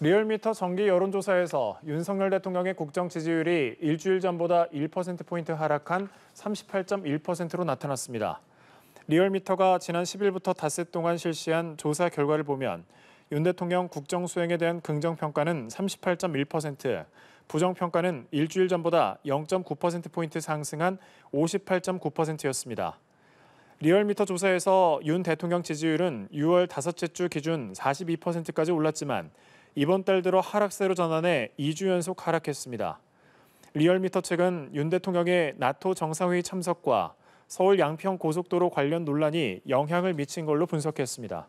리얼미터 정기 여론조사에서 윤석열 대통령의 국정 지지율이 일주일 전보다 1%포인트 하락한 38.1%로 나타났습니다. 리얼미터가 지난 10일부터 닷새 동안 실시한 조사 결과를 보면 윤 대통령 국정 수행에 대한 긍정평가는 38.1%, 부정평가는 일주일 전보다 0.9%포인트 상승한 58.9%였습니다. 리얼미터 조사에서 윤 대통령 지지율은 6월 다섯째 주 기준 42%까지 올랐지만 이번 달 들어 하락세로 전환해 2주 연속 하락했습니다. 리얼미터 측은 윤 대통령의 나토 정상회의 참석과 서울 양평 고속도로 관련 논란이 영향을 미친 걸로 분석했습니다.